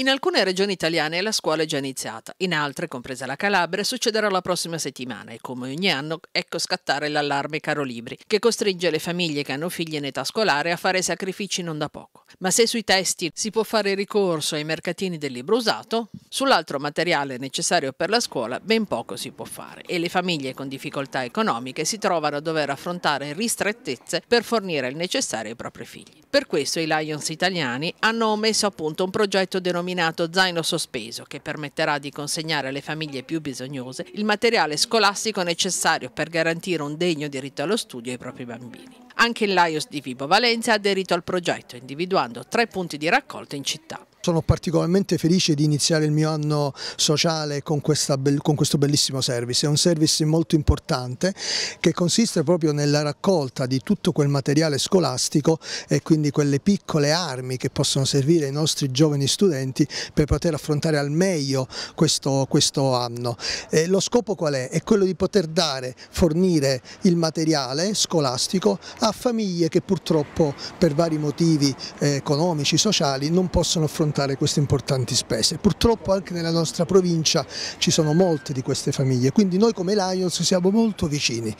In alcune regioni italiane la scuola è già iniziata, in altre, compresa la Calabria, succederà la prossima settimana e come ogni anno ecco scattare l'allarme caro libri, che costringe le famiglie che hanno figli in età scolare a fare sacrifici non da poco. Ma se sui testi si può fare ricorso ai mercatini del libro usato, sull'altro materiale necessario per la scuola ben poco si può fare e le famiglie con difficoltà economiche si trovano a dover affrontare ristrettezze per fornire il necessario ai propri figli. Per questo i Lions italiani hanno messo a punto un progetto denominato denominato zaino sospeso che permetterà di consegnare alle famiglie più bisognose il materiale scolastico necessario per garantire un degno diritto allo studio ai propri bambini. Anche il Laios di Vibo Valencia ha aderito al progetto individuando tre punti di raccolta in città. Sono particolarmente felice di iniziare il mio anno sociale con, con, questo bellissimo service, è un service molto importante che consiste proprio nella raccolta di tutto quel materiale scolastico e quindi quelle piccole armi che possono servire ai nostri giovani studenti per poter affrontare al meglio questo, questo anno. E lo scopo qual è? È quello di poter dare, fornire il materiale scolastico a famiglie che purtroppo per vari motivi eh, economici, sociali non possono affrontare affrontare queste importanti spese. Purtroppo anche nella nostra provincia ci sono molte di queste famiglie, quindi noi come Lions siamo molto vicini.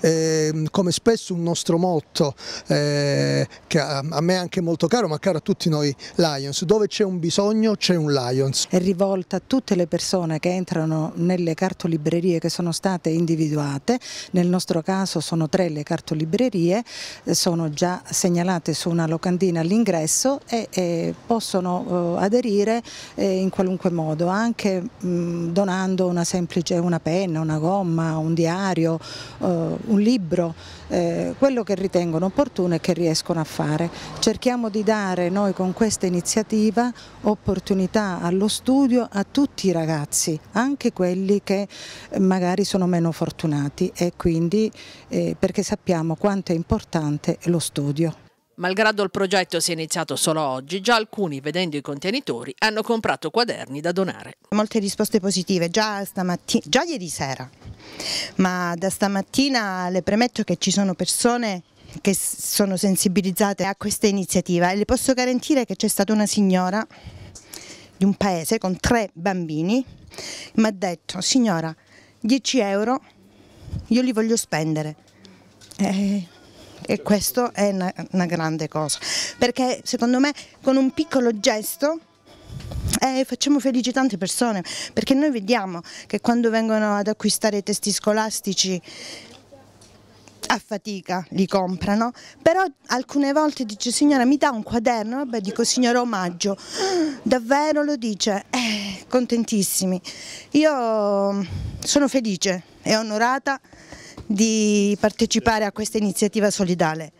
Eh, come spesso un nostro motto, eh, che a, a me è anche molto caro, ma caro a tutti noi Lions, dove c'è un bisogno c'è un Lions. È rivolta a tutte le persone che entrano nelle cartolibrerie che sono state individuate, nel nostro caso sono tre le cartolibrerie, eh, sono già segnalate su una locandina all'ingresso e, e possono aderire eh, in qualunque modo, anche mh, donando una semplice una penna, una gomma, un diario, eh, un libro, eh, quello che ritengono opportuno e che riescono a fare. Cerchiamo di dare noi con questa iniziativa opportunità allo studio a tutti i ragazzi, anche quelli che magari sono meno fortunati e quindi eh, perché sappiamo quanto è importante lo studio. Malgrado il progetto sia iniziato solo oggi, già alcuni, vedendo i contenitori, hanno comprato quaderni da donare. Molte risposte positive, già, già ieri sera, ma da stamattina le premetto che ci sono persone che sono sensibilizzate a questa iniziativa e le posso garantire che c'è stata una signora di un paese con tre bambini, mi ha detto signora 10 euro io li voglio spendere. Eh, e questo è una, una grande cosa, perché secondo me con un piccolo gesto eh, facciamo felici tante persone, perché noi vediamo che quando vengono ad acquistare i testi scolastici a fatica li comprano, però alcune volte dice signora mi dà un quaderno, vabbè dico signora omaggio, davvero lo dice, eh, contentissimi, io sono felice e onorata di partecipare a questa iniziativa solidale.